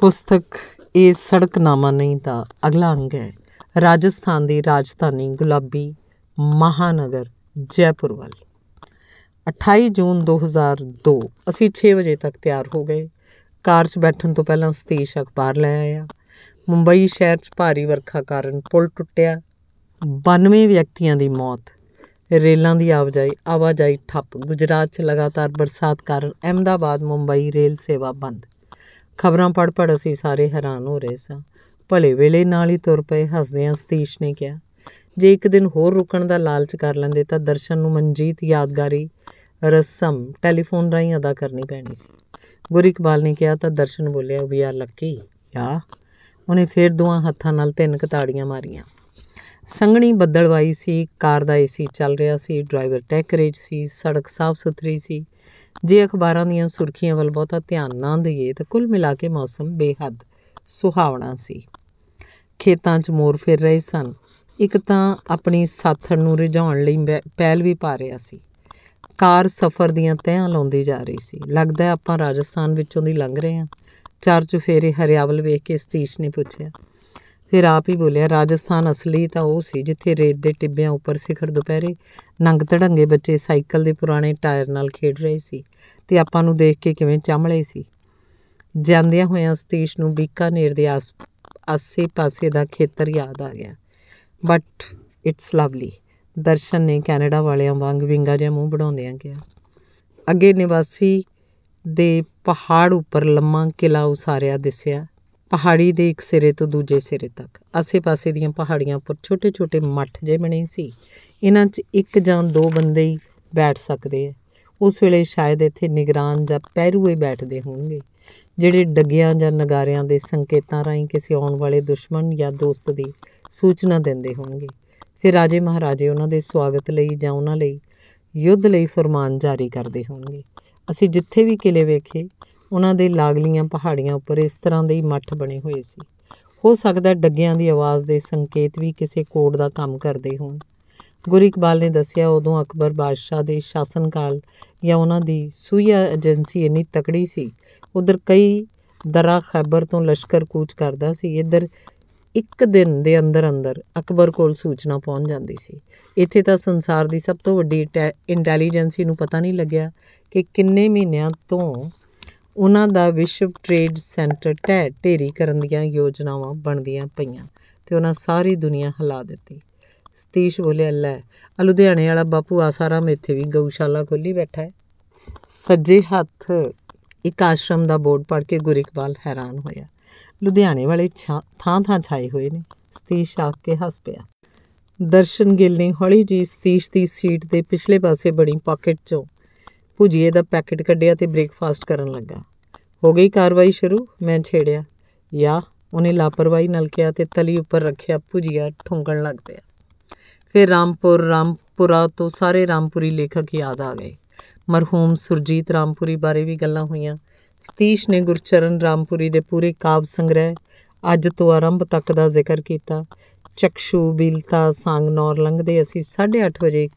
ਪੁਸਤਕ ਇਹ ਸੜਕਨਾਮਾ ਨਹੀਂ ਤਾਂ ਅਗਲਾ ਅੰਗ ਹੈ ਰਾਜਸਥਾਨ ਦੀ ਰਾਜਧਾਨੀ ਗੁਲਾਬੀ ਮਹਾਨਗਰ ਜੈਪੁਰ ਵੱਲ 28 ਜੂਨ 2002 ਅਸੀਂ 6 ਵਜੇ ਤੱਕ ਤਿਆਰ ਹੋ ਗਏ ਕਾਰ 'ਚ ਬੈਠਣ ਤੋਂ ਪਹਿਲਾਂ ਸਤੀਸ਼ ਅਖਬਾਰ ਲੈ ਆਇਆ ਮੁੰਬਈ ਸ਼ਹਿਰ 'ਚ ਭਾਰੀ ਵਰਖਾ ਕਾਰਨ ਪੁਲ ਟੁੱਟਿਆ 92 ਵਿਅਕਤੀਆਂ ਦੀ ਮੌਤ ਰੇਲਾਂ ਦੀ ਆਵਾਜਾਈ ਆਵਾਜਾਈ ਠੱਪ ਗੁਜਰਾਤ 'ਚ ਲਗਾਤਾਰ ਬਰਸਾਤ ਕਾਰਨ ਅਹਿਮਦਾਬਾਦ ਮੁੰਬਈ ਰੇਲ ਸੇਵਾ ਬੰਦ ਖਬਰਾਂ ਪੜ ਪੜ ਅਸੀਂ ਸਾਰੇ ਹੈਰਾਨ ਹੋ ਰਹੇ ਸਾਂ ਭਲੇ ਵੇਲੇ ਨਾਲ ਹੀ ਤੁਰ ਪਏ ਹੱਸਦਿਆਂ ਸਤੀਸ਼ ਨੇ ਕਿਹਾ ਜੇ ਇੱਕ ਦਿਨ ਹੋਰ ਰੁਕਣ ਦਾ ਲਾਲਚ ਕਰ ਲੈਂਦੇ ਤਾਂ ਦਰਸ਼ਨ ਨੂੰ ਮਨਜੀਤ ਯਾਦਗਾਰੀ ਰਸਮ ਟੈਲੀਫੋਨ ਰਾਹੀਂ ਅਦਾ ਕਰਨੀ ਪੈਣੀ ਸੀ ਗੁਰ ਇਕਬਾਲ ਨੇ ਕਿਹਾ ਤਾਂ ਦਰਸ਼ਨ ਬੋਲਿਆ ਵੀ ਆ ਲੱਕੀ ਯਾ ਉਹਨੇ ਫੇਰ ਦੋਹਾਂ ਹੱਥਾਂ ਨਾਲ ਤਿੰਨ ਕਤਾੜੀਆਂ ਮਾਰੀਆਂ ਸੰਘਣੀ ਬੱਦਲਵਾਈ ਸੀ ਕਾਰ ਦਾ ਏਸੀ ਚੱਲ ਰਿਹਾ ਸੀ ਡਰਾਈਵਰ ਟੈਕਰੇਜ ਸੀ ਸੜਕ ਸਾਫ਼ ਸੁਥਰੀ ਸੀ ਜੇ ਅਖਬਾਰਾਂ ਦੀਆਂ ਸੁਰਖੀਆਂ ਵੱਲ ਬਹੁਤਾ ਧਿਆਨ ਨਾ ਦਈਏ ਤਾਂ ਕੁੱਲ ਮਿਲਾ ਕੇ ਮੌਸਮ ਬੇਹੱਦ ਸੁਹਾਵਣਾ ਸੀ ਖੇਤਾਂ 'ਚ ਮੋਰ ਫਿਰ ਰਹੇ ਸਨ ਇੱਕ ਤਾਂ ਆਪਣੀ ਸਾਥਣ ਨੂੰ ਰਿਝਾਉਣ ਲਈ ਪਹਿਲ ਵੀ ਪਾ ਰਿਹਾ ਸੀ ਕਾਰ ਸਫ਼ਰ ਦੀਆਂ ਤਹਿਆਂ ਲਾਉਂਦੀ ਜਾ ਰਹੀ ਸੀ ਲੱਗਦਾ ਆਪਾਂ ਰਾਜਸਥਾਨ ਵਿੱਚੋਂ ਦੀ ਲੰਘ ਰਹੇ ਹਾਂ ਚਾਰ ਚੁਫੇਰੇ ਹਰਿਆਵਲ ਵੇਖ ਕੇ ਸਤੀਸ਼ ਨੇ ਪੁੱਛਿਆ ਫਿਰ ਆਪ ਹੀ ਬੋਲਿਆ ਰਾਜਸਥਾਨ ਅਸਲੀ ਤਾਂ ਉਹ ਸੀ ਜਿੱਥੇ ਰੇਤ ਦੇ ਟਿੱਬਿਆਂ ਉੱਪਰ ਸਿਖਰ ਦੁਪਹਿਰੇ ਨੰਗ ਤੜੰਗੇ ਬੱਚੇ ਸਾਈਕਲ ਦੇ ਪੁਰਾਣੇ ਟਾਇਰ ਨਾਲ ਖੇਡ ਰਹੇ ਸੀ ਤੇ ਆਪਾਂ ਨੂੰ ਦੇਖ ਕੇ ਕਿਵੇਂ ਚਮਲੇ ਸੀ ਜਾਂਦਿਆਂ ਹੋਇਆਂ ਸਤੀਸ਼ ਨੂੰ ਬੀਕਾਨੇਰ ਦੇ ਆਸ ਆਸੇ-ਪਾਸੇ ਦਾ ਖੇਤਰ ਯਾਦ ਆ ਗਿਆ ਬਟ ਇਟਸ ਲਵਲੀ ਦਰਸ਼ਨ ਨੇ ਕੈਨੇਡਾ ਵਾਲਿਆਂ ਵਾਂਗ ਵਿੰਗਾ ਜਿਹਾ ਮੂੰਹ ਬਣਾਉਂਦਿਆਂ ਗਿਆ ਅੱਗੇ ਨਿਵਾਸੀ ਦੇ ਪਹਾੜ ਉੱਪਰ ਲੰਮਾ ਕਿਲਾ ਉਸਾਰਿਆ ਦਿਸਿਆ ਪਹਾੜੀ ਦੇ ਇੱਕ ਸਿਰੇ ਤੋਂ ਦੂਜੇ ਸਿਰੇ ਤੱਕ ਆਸੇ-ਪਾਸੇ ਦੀਆਂ ਪਹਾੜੀਆਂ ਉੱਪਰ ਛੋਟੇ-ਛੋਟੇ ਮੱਠ ਜੇ ਬਣੇ ਸੀ ਇਹਨਾਂ 'ਚ ਇੱਕ ਜਾਂ ਦੋ ਬੰਦੇ ਹੀ ਬੈਠ ਸਕਦੇ ਆ ਉਸ ਵੇਲੇ ਸ਼ਾਇਦ ਇੱਥੇ ਨਿਗਰਾਨ ਜਾਂ ਪੈਰੂਏ ਬੈਠਦੇ ਹੋਣਗੇ ਜਿਹੜੇ ਡੱਗਿਆਂ ਜਾਂ ਨਗਾਰਿਆਂ ਦੇ ਸੰਕੇਤਾਂ ਰਾਹੀਂ ਕਿਸੇ ਆਉਣ ਵਾਲੇ ਦੁਸ਼ਮਣ ਜਾਂ ਦੋਸਤ ਦੀ ਸੂਚਨਾ ਦਿੰਦੇ ਹੋਣਗੇ ਫਿਰ ਰਾਜੇ ਮਹਾਰਾਜੇ ਉਹਨਾਂ ਦੇ ਸਵਾਗਤ ਲਈ ਜਾਂ ਉਹਨਾਂ ਲਈ ਯੁੱਧ ਲਈ ਫਰਮਾਨ ਜਾਰੀ ਕਰਦੇ ਹੋਣਗੇ ਅਸੀਂ ਜਿੱਥੇ ਵੀ ਕਿਲੇ ਵੇਖੇ ਉਹਨਾਂ ਦੇ ਲਾਗਲੀਆਂ ਪਹਾੜੀਆਂ ਉੱਪਰ ਇਸ ਤਰ੍ਹਾਂ ਦੇ ਮੱਠ ਬਣੇ ਹੋਏ ਸੀ ਹੋ ਸਕਦਾ ਡੱਗਿਆਂ ਦੀ ਆਵਾਜ਼ ਦੇ ਸੰਕੇਤ ਵੀ ਕਿਸੇ ਕੋਡ ਦਾ ਕੰਮ ਕਰਦੇ ਹੋਣ ਗੁਰੂ ਇਕਬਾਲ ਨੇ ਦੱਸਿਆ ਉਦੋਂ ਅਕਬਰ ਬਾਦਸ਼ਾਹ ਦੇ ਸ਼ਾਸਨ ਕਾਲ ਜਾਂ ਉਹਨਾਂ ਦੀ ਸੂਇਆ ਏਜੰਸੀ ਇੰਨੀ ਤਕੜੀ ਸੀ ਉਧਰ ਕਈ ਦਰਾ ਖੈਬਰ ਤੋਂ ਲਸ਼ਕਰ ਕੂਚ ਕਰਦਾ ਸੀ ਇੱਧਰ ਇੱਕ ਦਿਨ ਦੇ ਅੰਦਰ ਅੰਦਰ ਅਕਬਰ ਕੋਲ ਸੂਚਨਾ ਪਹੁੰਚ ਜਾਂਦੀ ਸੀ ਇੱਥੇ ਤਾਂ ਸੰਸਾਰ ਦੀ ਸਭ ਤੋਂ ਵੱਡੀ ਇੰਟੈਲੀਜੈਂਸੀ ਨੂੰ ਪਤਾ ਨਹੀਂ ਲੱਗਿਆ ਕਿ ਕਿੰਨੇ ਮਹੀਨਿਆਂ ਤੋਂ ਉਹਨਾਂ ਦਾ ਵਿਸ਼ਵ ਟ੍ਰੇਡ ਸੈਂਟਰ ਟੈ ਢੇਰੀ ਕਰਨ ਦੀਆਂ ਯੋਜਨਾਵਾਂ ਬਣਦੀਆਂ ਪਈਆਂ ਤੇ ਉਹਨਾਂ ਸਾਰੀ ਦੁਨੀਆ ਹਿਲਾ ਦਿੱਤੀ ਸਤੀਸ਼ ਬੋਲੇ ਲੈ ਲੁਧਿਆਣੇ ਵਾਲਾ ਬਾਪੂ ਆ ਸਾਰਾ ਮੇਥੇ ਵੀ ਗਊਸ਼ਾਲਾ ਖੋਲੀ ਬੈਠਾ ਹੈ ਸੱਜੇ ਹੱਥ ਇੱਕ ਆਸ਼ਰਮ ਦਾ ਬੋਰਡ ਪੜ੍ਹ ਕੇ ਗੁਰਿਕਬਾਲ ਹੈਰਾਨ ਹੋਇਆ ਲੁਧਿਆਣੇ ਵਾਲੇ ਥਾਂ ਥਾਂ ਛਾਏ ਹੋਏ ਨੇ ਸਤੀਸ਼ ਆ ਕੇ ਹੱਸ ਪਿਆ ਦਰਸ਼ਨ ਗਿੱਲ ਨੇ ਹੌਲੀ ਜੀ ਸਤੀਸ਼ ਦੀ ਸੀਟ ਦੇ ਪਿਛਲੇ ਪਾਸੇ ਬਣੀ ਪਾਕਟ 'ਚੋਂ ਭੁਜੀਏ ਦਾ ਪੈਕੇਟ ਕੱਢਿਆ ਤੇ ਬ੍ਰੇਕਫਾਸਟ ਕਰਨ ਲੱਗਾ ਹੋ ਗਈ ਕਾਰਵਾਈ ਸ਼ੁਰੂ ਮੈਂ ਛੇੜਿਆ ਯਾ ਉਹਨੇ ਲਾਪਰਵਾਹੀ ਨਾਲ ਕਿਹਾ ਤੇ ਤਲੀ ਉੱਪਰ ਰੱਖਿਆ ਭੁਜੀਆ ਠੁੰਗਣ ਲੱਗ ਪਿਆ ਫਿਰ ਰਾਮਪੁਰ ਰਾਮਪੁਰਾ ਤੋਂ ਸਾਰੇ ਰਾਮਪੁਰੀ ਲੇਖਕ ਯਾਦ ਆ ਗਏ ਮਰਹੂਮ ਸੁਰਜੀਤ ਰਾਮਪੁਰੀ ਬਾਰੇ ਵੀ ਗੱਲਾਂ ਹੋਈਆਂ ਸਤੀਸ਼ ਨੇ ਗੁਰਚਰਨ ਰਾਮਪੁਰੀ ਦੇ ਪੂਰੇ ਕਾਵ ਸੰਗ੍ਰਹਿ ਅੱਜ ਤੋਂ ਆਰੰਭ ਤੱਕ ਦਾ ਜ਼ਿਕਰ ਕੀਤਾ ਚਕਸ਼ੂ ਬਿਲਤਾ ਸੰਗ ਨੌਰ ਲੰਘਦੇ ਅਸੀਂ 8:30 ਵਜੇ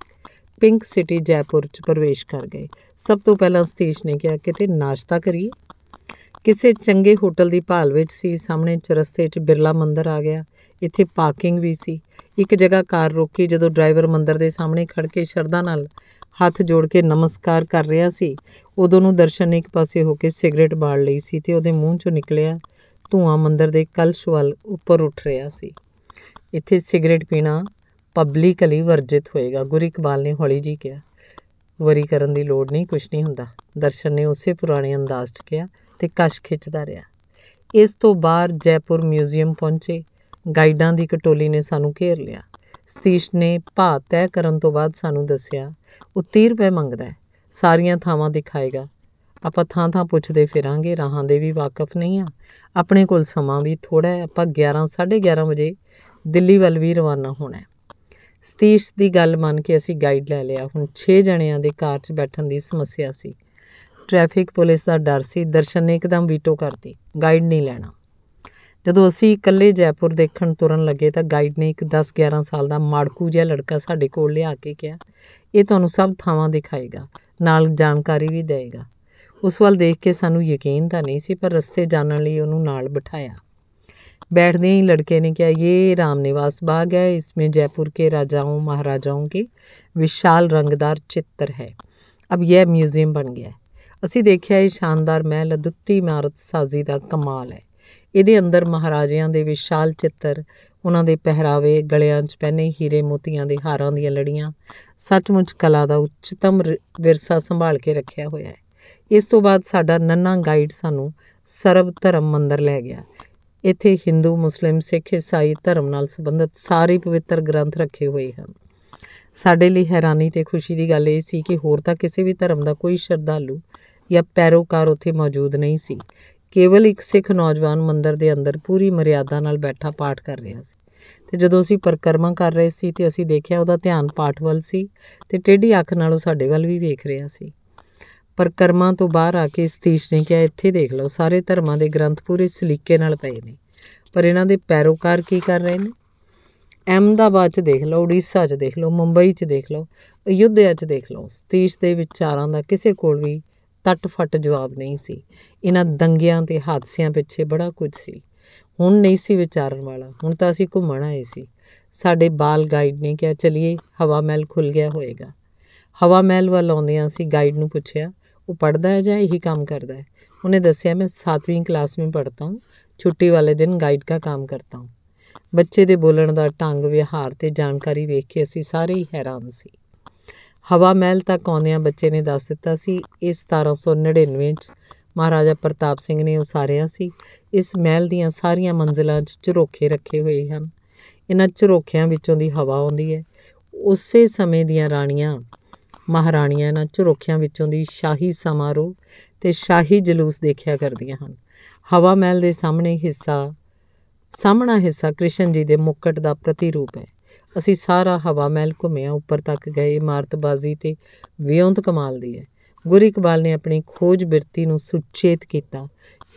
ਪਿੰਕ ਸਿਟੀ ਜੈਪੁਰ 'ਚ ਪ੍ਰਵੇਸ਼ ਕਰ ਗਏ ਸਭ ਤੋਂ ਪਹਿਲਾਂ ਸਤੀਸ਼ ਨੇ ਕਿਹਾ ਕਿਤੇ ਨਾਸ਼ਤਾ ਕਰੀਏ ਕਿਸੇ ਚੰਗੇ ਹੋਟਲ ਦੀ ਭਾਲ ਵਿੱਚ ਸੀ ਸਾਹਮਣੇ ਚ ਰਸਤੇ 'ਚ ਬਿਰਲਾ ਮੰਦਿਰ ਆ ਗਿਆ ਇੱਥੇ ਪਾਰਕਿੰਗ ਵੀ ਸੀ ਇੱਕ ਜਗ੍ਹਾ ਕਾਰ ਰੋਕੀ ਜਦੋਂ ਡਰਾਈਵਰ ਮੰਦਿਰ ਦੇ ਸਾਹਮਣੇ ਖੜ ਕੇ ਸ਼ਰਧਾ ਨਾਲ ਹੱਥ ਜੋੜ ਕੇ ਨਮਸਕਾਰ ਕਰ ਰਿਹਾ ਸੀ ਉਦੋਂ ਨੂੰ ਦਰਸ਼ਨ ਨੇ ਇੱਕ ਪਾਸੇ ਹੋ ਕੇ ਸਿਗਰਟ ਬਾੜ ਲਈ ਸੀ ਤੇ ਉਹਦੇ ਮੂੰਹ 'ਚੋਂ ਨਿਕਲਿਆ ਧੂਆਂ ਮੰਦਿਰ ਦੇ ਕਲਸ਼ ਵੱਲ ਉੱਪਰ ਉੱਠ ਰਿਹਾ ਸੀ ਇੱਥੇ ਸਿਗਰਟ ਪੀਣਾ ਪਬਲਿਕਲੀ ਵਰਜਿਤ ਹੋਏਗਾ ਗੁਰੂ ਇਕਬਾਲ ਨੇ ਹੌਲੀ ਜੀ ਕਿਹਾ ਵਰੀ ਕਰਨ ਦੀ ਲੋੜ ਨਹੀਂ ਕੁਝ ਨਹੀਂ ਹੁੰਦਾ ਦਰਸ਼ਨ ਨੇ ਉਸੇ ਪੁਰਾਣੇ ਅੰਦਾਜ਼ 'ਚ ਕਿਹਾ ਤੇ ਕਸ਼ ਖਿੱਚਦਾ ਰਿਹਾ ਇਸ ਤੋਂ ਬਾਅਦ ਜੈਪੁਰ ਮਿਊਜ਼ੀਅਮ ਪਹੁੰਚੇ ਗਾਈਡਾਂ ਦੀ ਕਟੋਲੀ ਨੇ ਸਾਨੂੰ ਘੇਰ ਲਿਆ ਸਤੀਸ਼ ਨੇ ਭਾਅ ਤੈਅ ਕਰਨ ਤੋਂ ਬਾਅਦ ਸਾਨੂੰ ਦੱਸਿਆ ਉਹ 30 ਰੁਪਏ ਮੰਗਦਾ ਹੈ ਸਾਰੀਆਂ ਥਾਵਾਂ ਦਿਖਾਏਗਾ ਆਪਾਂ ਥਾਂ ਥਾਂ ਪੁੱਛਦੇ ਫਿਰਾਂਗੇ ਰਾਹਾਂ ਦੇ ਵੀ ਵਾਕਫ ਨਹੀਂ ਆ ਆਪਣੇ ਕੋਲ ਸਮਾਂ ਵੀ ਥੋੜਾ ਹੈ ਆਪਾਂ 11 11:30 ਵਜੇ ਦਿੱਲੀ ਵੱਲ ਵੀ ਰਵਾਨਾ ਹੋਣਾ ਹੈ ਸਤੀਸ਼ ਦੀ ਗੱਲ ਮੰਨ ਕੇ ਅਸੀਂ ਗਾਈਡ ਲੈ ਲਿਆ ਹੁਣ 6 ਜਣਿਆਂ ਦੇ ਕਾਰ 'ਚ ਬੈਠਣ ਦੀ ਸਮੱਸਿਆ ਸੀ ਟ੍ਰੈਫਿਕ ਪੁਲਿਸ ਦਾ ਡਰ ਸੀ ਦਰਸ਼ਨ ਨੇ ਇੱਕਦਮ ਵੀਟੋ ਕਰਤੀ ਗਾਈਡ ਨਹੀਂ ਲੈਣਾ ਜਦੋਂ ਅਸੀਂ ਇਕੱਲੇ ਜੈਪੁਰ ਦੇਖਣ ਤੁਰਨ ਲੱਗੇ ਤਾਂ ਗਾਈਡ ਨੇ ਇੱਕ 10 11 ਸਾਲ ਦਾ ਮਾੜਕੂ ਜਿਹਾ ਲੜਕਾ ਸਾਡੇ ਕੋਲ ਲਿਆ ਕੇ ਕਿਹਾ ਇਹ ਤੁਹਾਨੂੰ ਸਭ ਥਾਵਾਂ ਦਿਖਾਏਗਾ ਨਾਲ ਜਾਣਕਾਰੀ ਵੀ ਦੇਵੇਗਾ ਉਸ ਵੱਲ ਦੇਖ ਕੇ ਸਾਨੂੰ ਯਕੀਨ ਤਾਂ ਨਹੀਂ ਸੀ ਪਰ ਰਸਤੇ ਜਾਣਨ ਲਈ ਉਹਨੂੰ ਨਾਲ ਬਿਠਾਇਆ बैठने ही लड़के ने क्या ये रामनिवास बाग है इसमें जयपुर के राजाओं महाराजाओं के विशाल रंगदार चित्र है अब यह बन ਬਣ ਗਿਆ ਅਸੀਂ ਦੇਖਿਆ ਇਹ ਸ਼ਾਨਦਾਰ ਮਹਿਲ ਅਦੁੱਤੀ ਇਮਾਰਤ ਸਾਜ਼ੀ ਦਾ ਕਮਾਲ ਹੈ ਇਹਦੇ ਅੰਦਰ ਮਹਾਰਾਜਿਆਂ ਦੇ ਵਿਸ਼ਾਲ ਚਿੱਤਰ ਉਹਨਾਂ ਦੇ ਪਹਿਰਾਵੇ ਗਲਿਆਂ 'ਚ ਪਹਿਨੇ ਹੀਰੇ ਮੋਤੀਆਂ ਦੇ ਹਾਰਾਂ ਦੀਆਂ ਲੜੀਆਂ ਸੱਚਮੁੱਚ ਕਲਾ ਦਾ ਉੱਚਤਮ ਵਿਰਸਾ ਸੰਭਾਲ ਕੇ ਰੱਖਿਆ ਹੋਇਆ ਹੈ ਇਸ ਤੋਂ ਬਾਅਦ ਸਾਡਾ ਨੰਨਾ ਗਾਈਡ ਸਾਨੂੰ ਸਰਬ ਧਰਮ ਮੰਦਰ ਲੈ ਗਿਆ ਇੱਥੇ Hindu Muslim Sikh Isai ਧਰਮ ਨਾਲ ਸੰਬੰਧਿਤ ਸਾਰੇ ਪਵਿੱਤਰ ਗ੍ਰੰਥ ਰੱਖੇ ਹੋਏ ਹਨ ਸਾਡੇ ਲਈ ਹੈਰਾਨੀ ਤੇ ਖੁਸ਼ੀ ਦੀ ਗੱਲ ਇਹ ਸੀ ਕਿ ਹੋਰ ਤਾਂ ਕਿਸੇ ਵੀ ਧਰਮ ਦਾ ਕੋਈ ਸ਼ਰਧਾਲੂ ਜਾਂ ਪੈਰੋਕਾਰ ਉੱਥੇ ਮੌਜੂਦ ਨਹੀਂ ਸੀ ਕੇਵਲ ਇੱਕ ਸਿੱਖ ਨੌਜਵਾਨ ਮੰਦਰ ਦੇ ਅੰਦਰ ਪੂਰੀ ਮਰਿਆਦਾ ਨਾਲ ਬੈਠਾ ਪਾਠ ਕਰ ਰਿਹਾ ਸੀ ਤੇ ਜਦੋਂ ਅਸੀਂ ਪਰਕਰਮਾ ਕਰ ਰਹੇ ਸੀ ਤੇ ਅਸੀਂ ਦੇਖਿਆ ਉਹਦਾ ਧਿਆਨ ਪਾਠ ਵੱਲ ਸੀ ਤੇ ਟੇਢੀ ਅੱਖ ਨਾਲ ਉਹ ਸਾਡੇ ਵੱਲ ਵੀ ਵੇਖ ਰਿਹਾ ਸੀ ਪਰ ਕਰਮਾਂ ਤੋਂ ਬਾਹਰ ਆ ਕੇ ਸਤੀਸ਼ ਨੇ ਕਿਹਾ ਇੱਥੇ ਦੇਖ ਲਓ ਸਾਰੇ ਧਰਮਾਂ ਦੇ ਗ੍ਰੰਥ ਪੂਰੇ ਸਲੀਕੇ ਨਾਲ ਪਏ ਨੇ ਪਰ ਇਹਨਾਂ ਦੇ ਪੈਰੋਕਾਰ ਕੀ ਕਰ ਰਹੇ ਨੇ ਅਹਿਮਦਾਬਾਦ 'ਚ ਦੇਖ ਲਓ ਉੜੀਸਾ 'ਚ ਦੇਖ ਲਓ ਮੁੰਬਈ 'ਚ ਦੇਖ ਲਓ ਅਯੁੱਧਿਆ 'ਚ ਦੇਖ ਲਓ ਸਤੀਸ਼ ਦੇ ਵਿਚਾਰਾਂ ਦਾ ਕਿਸੇ ਕੋਲ ਵੀ ਫੱਟ ਜਵਾਬ ਨਹੀਂ ਸੀ ਇਹਨਾਂ ਦੰਗਿਆਂ ਤੇ ਹਾਦਸਿਆਂ ਪਿੱਛੇ ਬੜਾ ਕੁਝ ਸੀ ਹੁਣ ਨਹੀਂ ਸੀ ਵਿਚਾਰਨ ਵਾਲਾ ਹੁਣ ਤਾਂ ਅਸੀਂ ਘੁੰਮਣ ਆਏ ਸੀ ਸਾਡੇ ਬਾਲ ਗਾਈਡ ਨੇ ਕਿਹਾ ਚਲਿਏ ਹਵਾ ਮਹਿਲ ਖੁੱਲ ਗਿਆ ਹੋਏਗਾ ਹਵਾ ਮਹਿਲ ਵੱਲ ਆਉਂਦਿਆਂ ਅਸੀਂ ਗਾਈਡ ਨੂੰ ਪੁੱਛਿਆ ਉਹ ਪੜਦਾ ਹੈ ਜਾਂ ਇਹੀ ਕੰਮ ਕਰਦਾ ਹੈ ਉਹਨੇ ਦੱਸਿਆ ਮੈਂ 7ਵੀਂ ਕਲਾਸ ਵਿੱਚ पढ़ता ਹਾਂ ਛੁੱਟੀ ਵਾਲੇ ਦਿਨ ਗਾਈਡ ਦਾ ਕੰਮ ਕਰਦਾ ਹਾਂ ਬੱਚੇ ਦੇ ਬੋਲਣ ਦਾ ਢੰਗ ਵਿਹਾਰ ਤੇ ਜਾਣਕਾਰੀ ਵੇਖ ਕੇ ਅਸੀਂ ਸਾਰੇ ਹੀ ਹੈਰਾਨ ਸੀ ਹਵਾ ਮਹਿਲ ਤੱਕ ਆਉਂਦਿਆਂ ਬੱਚੇ ਨੇ ਦੱਸ ਦਿੱਤਾ ਸੀ ਇਹ 1799 ਵਿੱਚ ਮਹਾਰਾਜਾ ਪ੍ਰਤਾਪ ਸਿੰਘ ਨੇ ਉਸਾਰਿਆ ਸੀ ਇਸ ਮਹਿਲ ਦੀਆਂ ਸਾਰੀਆਂ ਮੰਜ਼ਲਾਂ 'ਚ ਝਰੋਖੇ ਰੱਖੇ ਹੋਏ ਹਨ ਇਹਨਾਂ ਝਰੋਖਿਆਂ ਵਿੱਚੋਂ ਦੀ ਹਵਾ ਆਉਂਦੀ ਹੈ ਉਸੇ ਸਮੇਂ ਦੀਆਂ ਰਾਣੀਆਂ ਮਹਾਰਾਣੀਆਂ ਇਹਨਾਂ ਝਰੋਖਿਆਂ ਵਿੱਚੋਂ ਦੀ ਸ਼ਾਹੀ ਸਮਾਰੋਹ ਤੇ ਸ਼ਾਹੀ ਜਲੂਸ ਦੇਖਿਆ ਕਰਦੀਆਂ ਹਨ ਹਵਾ ਮਹਿਲ ਦੇ ਸਾਹਮਣੇ ਹਿੱਸਾ ਸਾਹਮਣਾ ਹਿੱਸਾ ਕ੍ਰਿਸ਼ਨ ਜੀ ਦੇ ਮੁਕਟ ਦਾ ਪ੍ਰਤੀਰੂਪ ਹੈ ਅਸੀਂ ਸਾਰਾ ਹਵਾ ਮਹਿਲ ਘੁੰਮਿਆ ਉੱਪਰ ਤੱਕ ਗਏ ਇਮਾਰਤਬਾਜ਼ੀ ਤੇ ਵਿਉਂਤ ਕਮਾਲ ਦੀ ਹੈ ਗੁਰੂ ਇਕਬਾਲ ਨੇ ਆਪਣੀ ਖੋਜ ਬਿਰਤੀ ਨੂੰ ਸੁਚੇਤ ਕੀਤਾ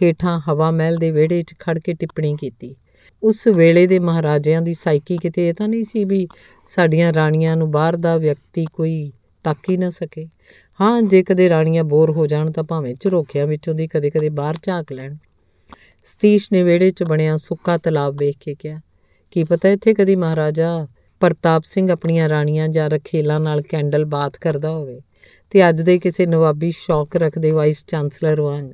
ਹੇਠਾਂ ਹਵਾ ਮਹਿਲ ਦੇ ਵਿਹੜੇ 'ਚ ਖੜ ਕੇ ਟਿੱਪਣੀ ਕੀਤੀ ਉਸ ਵੇਲੇ ਦੇ ਮਹਾਰਾਜਿਆਂ ਦੀ ਸਾਈਕੀ ਕਿਤੇ ਇਹ ਤਾਂ ਨਹੀਂ ਸੀ ਵੀ ਸਾਡੀਆਂ ਰਾਣੀਆਂ ਨੂੰ ਬਾਹਰ ਦਾ ਵਿਅਕਤੀ ਕੋਈ ਤੱਕ ਹੀ ਨਾ ਸਕੇ ਹਾਂ ਜੇ ਕਦੇ ਰਾਣੀਆਂ ਬੋਰ ਹੋ ਜਾਣ ਤਾਂ ਭਾਵੇਂ ਝਰੋਖਿਆਂ ਵਿੱਚੋਂ ਦੀ ਕਦੇ-ਕਦੇ ਬਾਹਰ ਝਾਕ ਲੈਣ ਸਤੀਸ਼ ਨੇ ਵਿਹੜੇ 'ਚ ਬਣਿਆ ਸੁੱਕਾ ਤਲਾਬ ਵੇਖ ਕੇ ਕਿਹਾ ਕੀ ਪਤਾ ਇੱਥੇ ਕਦੀ ਮਹਾਰਾਜਾ ਪ੍ਰਤਾਪ ਸਿੰਘ ਆਪਣੀਆਂ ਰਾਣੀਆਂ ਜਾਂ ਰਖੇਲਾਂ ਨਾਲ ਕੈਂਡਲ ਬਾਤ ਕਰਦਾ ਹੋਵੇ ਤੇ ਅੱਜ ਦੇ ਕਿਸੇ ਨਵਾਬੀ ਸ਼ੌਕ ਰੱਖਦੇ ਵਾਈਸ ਚਾਂਸਲਰ ਵਾਂਗ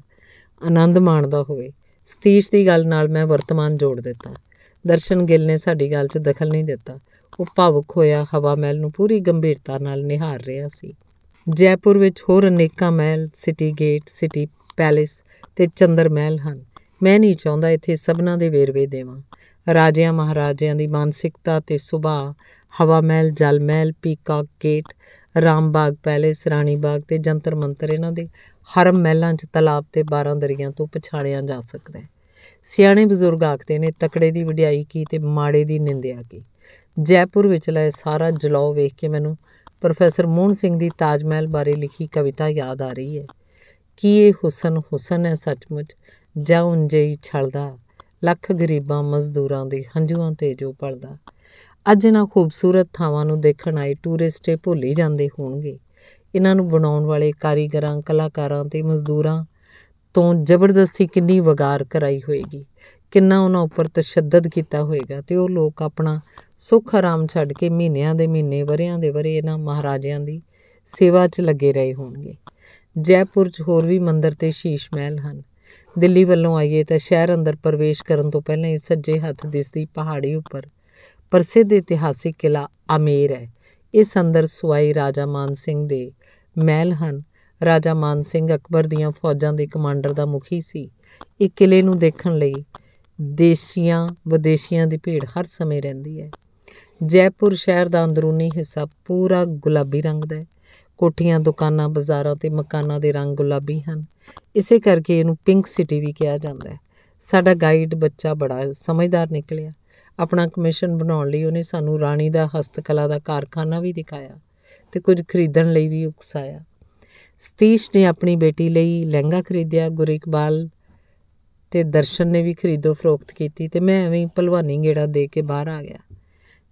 ਆਨੰਦ ਮਾਣਦਾ ਹੋਵੇ ਸਤੀਸ਼ ਦੀ ਗੱਲ ਨਾਲ ਮੈਂ ਵਰਤਮਾਨ ਜੋੜ ਦਿੱਤਾ ਦਰਸ਼ਨ ਗਿੱਲ ਨੇ ਸਾਡੀ ਗੱਲ 'ਚ ਦਖਲ ਨਹੀਂ ਦਿੱਤਾ ਉਹ ਭਾਵੁਕ ਹੋਇਆ ਹਵਾ ਮਹਿਲ ਨੂੰ ਪੂਰੀ ਗੰਭੀਰਤਾ ਨਾਲ ਨਿਹਾਰ ਰਿਹਾ ਸੀ ਜੈਪੁਰ ਵਿੱਚ ਹੋਰ ਅਨੇਕਾਂ ਮਹਿਲ ਸਿਟੀ ਗੇਟ ਸਿਟੀ ਪੈਲੇਸ ਤੇ ਚੰਦਰ ਮਹਿਲ ਹਨ ਮੈਂ ਨਹੀਂ ਚਾਹੁੰਦਾ ਇੱਥੇ ਸਭਨਾਂ ਦੇ ਵੇਰਵੇ ਦੇਵਾਂ ਰਾਜਿਆਂ ਮਹਾਰਾਜਿਆਂ ਦੀ ਮਾਨਸਿਕਤਾ ਤੇ ਸੁਭਾਅ Hawa Mahal Jal Mahal peacock gate Rambagh palace Rani Bagh ਤੇ ਜੰਤਰ ਮੰਤਰ ਇਹਨਾਂ ਦੇ ਹਰਮ ਮਹਿਲਾਂ 'ਚ ਤਲਾਬ ਤੇ 12 ਦਰਿਆਂ ਤੋਂ ਪਛਾੜਿਆ ਜਾ ਸਕਦਾ ਹੈ ਸਿਆਣੇ ਬਜ਼ੁਰਗ ਆਖਦੇ ਨੇ ਤਕੜੇ ਦੀ ਵਡਿਆਈ ਕੀ ਤੇ ਮਾੜੇ ਦੀ ਨਿੰਦਿਆ ਕੀ ਜੈਪੁਰ ਵਿਚਲਾ ਇਹ ਸਾਰਾ ਜਲੌ ਵੇਖ ਕੇ ਮੈਨੂੰ ਪ੍ਰੋਫੈਸਰ ਮੋਹਨ ਸਿੰਘ ਦੀ ਤਾਜ ਮਹਿਲ ਬਾਰੇ ਲਿਖੀ ਕਵਿਤਾ ਯਾਦ ਆ ਰਹੀ ਹੈ ਕੀ ਇਹ ਹੁਸਨ ਹੁਸਨ ਹੈ ਸੱਚਮੁੱਚ ਜਾਂ ਉੰਜੇ ਹੀ ਛਲਦਾ ਲੱਖ ਗਰੀਬਾਂ ਮਜ਼ਦੂਰਾਂ ਦੇ ਹੰਝੂਆਂ ਤੇ ਜੋ ਪਲਦਾ ਅੱਜ ਇਹਨਾਂ ਖੂਬਸੂਰਤ ਥਾਵਾਂ ਨੂੰ ਦੇਖਣ ਆਏ ਟੂਰਿਸਟ ਇਹ ਭੁੱਲੀ ਜਾਂਦੇ ਹੋਣਗੇ ਇਹਨਾਂ ਨੂੰ ਬਣਾਉਣ ਵਾਲੇ ਕਾਰੀਗਰਾਂ ਕਲਾਕਾਰਾਂ ਤੇ ਮਜ਼ਦੂਰਾਂ ਤੋਂ ਜ਼ਬਰਦਸਤੀ ਕਿੰਨੀ ਵਗਾਰ ਕਰਾਈ ਹੋਏਗੀ ਕਿੰਨਾ ਉਹਨਾਂ ਉੱਪਰ ਤਸ਼ੱਦਦ ਕੀਤਾ ਹੋਵੇਗਾ ਤੇ ਉਹ ਲੋਕ ਆਪਣਾ ਸੁੱਖ ਆਰਾਮ ਛੱਡ ਕੇ ਮਹੀਨਿਆਂ ਦੇ ਮਹੀਨੇ ਵਰਿਆਂ ਦੇ ਵਰੇ ਇਹਨਾਂ ਮਹਾਰਾਜਿਆਂ ਦੀ ਸੇਵਾ 'ਚ ਲੱਗੇ ਰਹੇ ਹੋਣਗੇ ਜੈਪੁਰ 'ਚ ਹੋਰ ਵੀ ਮੰਦਰ ਤੇ ਸ਼ੀਸ਼ ਮਹਿਲ ਹਨ ਦਿੱਲੀ ਵੱਲੋਂ ਆਈਏ ਤਾਂ ਸ਼ਹਿਰ ਅੰਦਰ ਪ੍ਰਵੇਸ਼ ਕਰਨ ਤੋਂ ਪਹਿਲਾਂ ਹੀ ਸੱਜੇ ਹੱਥ ਦਿਸਦੀ ਪਹਾੜੀ ਉੱਪਰ ਪ੍ਰਸਿੱਧ ਇਤਿਹਾਸਿਕ ਕਿਲਾ ਅਮੀਰ ਹੈ ਇਸ ਅੰਦਰ ਸਵਾਈ ਰਾਜਾ ਮਾਨ ਸਿੰਘ ਦੇ ਮਹਿਲ ਹਨ ਰਾਜਾ ਮਾਨ ਸਿੰਘ ਅਕਬਰ ਦੀਆਂ ਫੌਜਾਂ ਦੇ ਕਮਾਂਡਰ ਦਾ ਮੁਖੀ ਸੀ ਇਹ ਕਿਲੇ ਨੂੰ ਦੇਖਣ ਲਈ ਦੇਸ਼ੀਆਂ ਵਿਦੇਸ਼ੀਆਂ ਦੀ ਭੀੜ ਹਰ ਸਮੇਂ ਰਹਿੰਦੀ ਹੈ ਜੈਪੁਰ ਸ਼ਹਿਰ ਦਾ ਅੰਦਰੂਨੀ ਹਿੱਸਾ ਪੂਰਾ ਗੁਲਾਬੀ ਰੰਗ ਦਾ ਹੈ ਕੋਠੀਆਂ ਦੁਕਾਨਾਂ ਬਾਜ਼ਾਰਾਂ ਤੇ ਮਕਾਨਾਂ ਦੇ ਰੰਗ ਗੁਲਾਬੀ ਹਨ ਇਸੇ ਕਰਕੇ ਇਹਨੂੰ ਪਿੰਕ ਸਿਟੀ ਵੀ ਕਿਹਾ ਜਾਂਦਾ ਹੈ ਸਾਡਾ ਗਾਈਡ ਬੱਚਾ ਬੜਾ ਸਮਝਦਾਰ ਨਿਕਲਿਆ ਆਪਣਾ ਕਮਿਸ਼ਨ ਬਣਾਉਣ ਲਈ ਉਹਨੇ ਸਾਨੂੰ ਰਾਣੀ ਦਾ ਹਸਤਕਲਾ ਦਾ ਕਾਰਖਾਨਾ ਵੀ ਦਿਖਾਇਆ ਤੇ ਕੁਝ ਖਰੀਦਣ ਲਈ ਵੀ ਉਕਸਾਇਆ ਸਤੀਸ਼ ਨੇ ਆਪਣੀ ਬੇਟੀ ਲਈ ਲਹਿੰਗਾ ਖਰੀਦਿਆ ਗੁਰਇਕਬਾਲ ਤੇ ਦਰਸ਼ਨ ਨੇ ਵੀ ਖਰੀਦੋ ਫਰੋਖਤ ਕੀਤੀ ਤੇ ਮੈਂ ਐਵੇਂ ਭਲਵਾਨੀ ਗੇੜਾ ਦੇ ਕੇ ਬਾਹਰ ਆ ਗਿਆ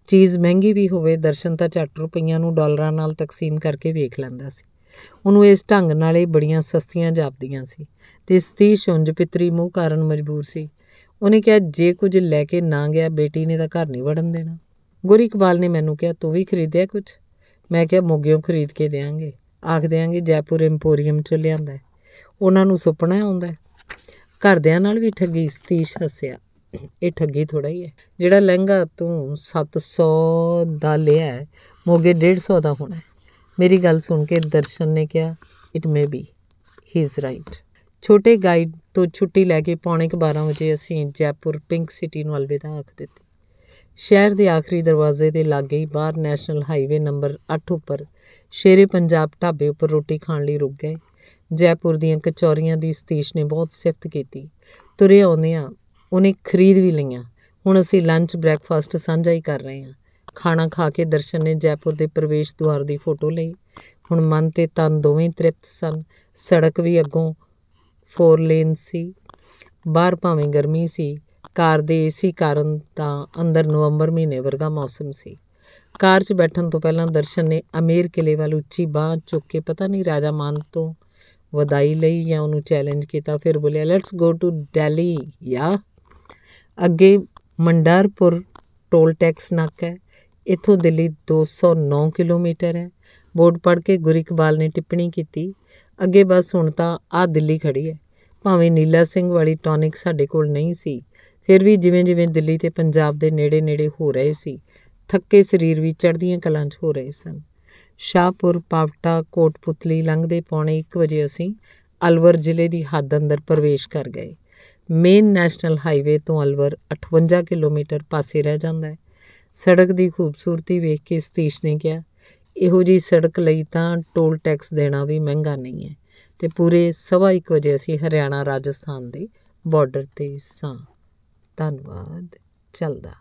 ਚੀਜ਼ ਮਹਿੰਗੀ ਵੀ ਹੋਵੇ ਦਰਸ਼ਨ ਤਾਂ ਝੱਟ ਰੁਪਈਆਂ ਨੂੰ ਡਾਲਰਾਂ ਨਾਲ ਤਕਸੀਮ ਕਰਕੇ ਵੇਖ ਲੈਂਦਾ ਸੀ ਉਹਨੂੰ ਇਸ ਢੰਗ ਨਾਲ ਇਹ ਬੜੀਆਂ ਸਸਤੀਆਂ ਜਾਪਦੀਆਂ ਸੀ ਤੇ ਸਤੀ ਸ਼ੁੰਜ ਪਿਤਰੀ ਮੂੰਹ ਕਾਰਨ ਮਜਬੂਰ ਸੀ ਉਹਨੇ ਕਿਹਾ ਜੇ ਕੁਝ ਲੈ ਕੇ ਨਾ ਗਿਆ ਬੇਟੀ ਨੇ ਤਾਂ ਘਰ ਨਹੀਂ ਵੜਨ ਦੇਣਾ ਗੁਰੀ ਇਕਬਾਲ ਨੇ ਮੈਨੂੰ ਕਿਹਾ ਤੂੰ ਵੀ ਖਰੀਦਿਆ ਕੁਝ ਮੈਂ ਕਿਹਾ ਮੋਗਿਓਂ ਖਰੀਦ ਕੇ ਦੇਾਂਗੇ ਆਖ ਦੇਾਂਗੇ ਜੈਪੁਰ ਇੰਪੋਰੀਅਮ ਚ ਲਿਆਂਦਾ ਉਹਨਾਂ ਨੂੰ ਸੁਪਨਾ ਆਉਂਦਾ ਘਰਦਿਆਂ ਨਾਲ ਵੀ ਠੱਗੀ ਸਤੀਸ਼ ਹੱਸਿਆ ਇਹ ਠੱਗੀ ਥੋੜਾ ਹੀ ਹੈ ਜਿਹੜਾ ਲਹਿੰਗਾ ਤੂੰ 700 ਦਾ ਲਿਆ ਮੋਗੇ 150 ਦਾ ਹੋਣਾ ਮੇਰੀ ਗੱਲ ਸੁਣ ਕੇ ਦਰਸ਼ਨ ਨੇ ਕਿਹਾ it may be he is right ਛੋਟੇ ਗਾਈਡ ਤੋਂ ਛੁੱਟੀ ਲੈ ਕੇ ਪੌਣੇ 12 ਵਜੇ ਅਸੀਂ ਜੈਪੁਰ ਪਿੰਕ ਸਿਟੀ ਨੂੰ ਅਲਵਿਦਾ ਆਖ ਦਿੱਤੀ ਸ਼ਹਿਰ ਦੇ ਆਖਰੀ ਦਰਵਾਜ਼ੇ ਦੇ ਲਾਗੇ ਹੀ ਬਾਹਰ ਨੈਸ਼ਨਲ ਹਾਈਵੇ ਨੰਬਰ 8 ਉੱਪਰ ਸ਼ੇਰੇ ਪੰਜਾਬ ਢਾਬੇ ਉੱਪਰ ਰੋਟੀ ਖਾਣ ਲਈ ਰੁਕ ਗਏ ਜੈਪੁਰ ਦੀਆਂ ਕਚੌਰੀਆਂ ਦੀ ਸਤੀਸ਼ ਨੇ ਬਹੁਤ ਸਿਫਤ ਕੀਤੀ ਤੁਰੇ ਆਉਂਦੇ ਆ ਉਹਨੇ ਖਰੀਦ ਵੀ ਲਈਆਂ ਹੁਣ ਅਸੀਂ ਲੰਚ ਬ੍ਰੈਕਫਾਸਟ ਸਾਂਝਾ ਹੀ ਕਰ ਰਹੇ ਹਾਂ ਖਾਣਾ ਖਾ ਕੇ ਦਰਸ਼ਨ ਨੇ ਜੈਪੁਰ ਦੇ ਪ੍ਰਵੇਸ਼ ਦੁਆਰ ਦੀ ਫੋਟੋ ਲਈ ਹੁਣ ਮਨ ਤੇ ਤਨ ਦੋਵੇਂ ਤ੍ਰਿਪਤ ਸਨ ਸੜਕ ਵੀ ਅੱਗੋਂ ਫੋਰ ਲੇਨ ਸੀ ਬਾਹਰ ਭਾਵੇਂ ਗਰਮੀ ਸੀ ਕਾਰ ਦੇ ਏਸੀ ਕਾਰਨ ਤਾਂ ਅੰਦਰ ਨਵੰਬਰ ਮਹੀਨੇ ਵਰਗਾ ਮੌਸਮ ਸੀ ਕਾਰ 'ਚ ਬੈਠਣ ਤੋਂ ਪਹਿਲਾਂ ਦਰਸ਼ਨ ਨੇ ਅਮੀਰ ਕਿਲੇ ਵੱਲ ਉੱਚੀ ਬਾਹ ਚੁੱਕ ਕੇ ਪਤਾ ਨਹੀਂ ਰਾਜਾ ਮਾਨ ਤੋਂ ਵਧਾਈ ਲਈ ਜਾਂ ਉਹਨੂੰ ਚੈਲੰਜ ਕੀਤਾ ਫਿਰ ਬੋਲਿਆ ਲੈਟਸ ਗੋ ਟੂ ਦਿੱਲੀ ਯਾ ਅੱਗੇ ਮੰਡਾਰਪੁਰ ਟੋਲ ਟੈਕਸ ਨਾਕਾ ਹੈ ਇੱਥੋਂ ਦਿੱਲੀ 209 ਕਿਲੋਮੀਟਰ ਹੈ ਬੋਰਡ ਪੜ੍ਹ ਕੇ ਗੁਰਿਕਬਾਲ ਨੇ ਟਿੱਪਣੀ ਕੀਤੀ ਅੱਗੇ ਬਸ ਹੁਣ ਤਾਂ ਆ ਦਿੱਲੀ ਖੜੀ ਹੈ ਭਾਵੇਂ ਨੀਲਾ ਸਿੰਘ ਵਾਲੀ ਟੌਨਿਕ ਸਾਡੇ ਕੋਲ ਨਹੀਂ ਸੀ ਫਿਰ ਵੀ ਜਿਵੇਂ-ਜਿਵੇਂ ਦਿੱਲੀ ਤੇ ਪੰਜਾਬ ਦੇ ਨੇੜੇ-ਨੇੜੇ ਹੋ ਰਹੇ ਸੀ ਥੱਕੇ ਸਰੀਰ ਵੀ ਚੜਦੀਆਂ ਕਲਾਂ 'ਚ ਹੋ ਰਹੇ ਸਨ ਸ਼ਾਹਪੁਰ ਪਾਵਟਾ ਕੋਟਪੁਤਲੀ ਲੰਘਦੇ ਪੌਣੇ 1 ਵਜੇ ਅਸੀਂ ਅਲਵਰ ਜ਼ਿਲ੍ਹੇ ਦੀ ਹੱਦ ਅੰਦਰ ਪ੍ਰਵੇਸ਼ ਕਰ ਗਏ ਮੇਨ ਨੈਸ਼ਨਲ ਹਾਈਵੇ ਤੋਂ ਅਲਵਰ 58 ਕਿਲੋਮੀਟਰ ਪਾਸੇ ਰਹਿ ਜਾਂਦਾ ਹੈ ਸੜਕ ਦੀ ਖੂਬਸੂਰਤੀ ਵੇਖ ਕੇ ਸਤੀਸ਼ ਨੇ ਕਿਹਾ ਇਹੋ ਜੀ ਸੜਕ ਲਈ ਤਾਂ ਟੋਲ ਟੈਕਸ ਦੇਣਾ ਵੀ ਮਹਿੰਗਾ ਨਹੀਂ ਹੈ ਤੇ ਪੂਰੇ ਸਵਾ 1 ਵਜੇ ਅਸੀਂ ਹਰਿਆਣਾ ਰਾਜਸਥਾਨ ਦੇ ਬਾਰਡਰ ਤੇ ਸਾਂ ਧੰਨਵਾਦ ਚੱਲਦਾ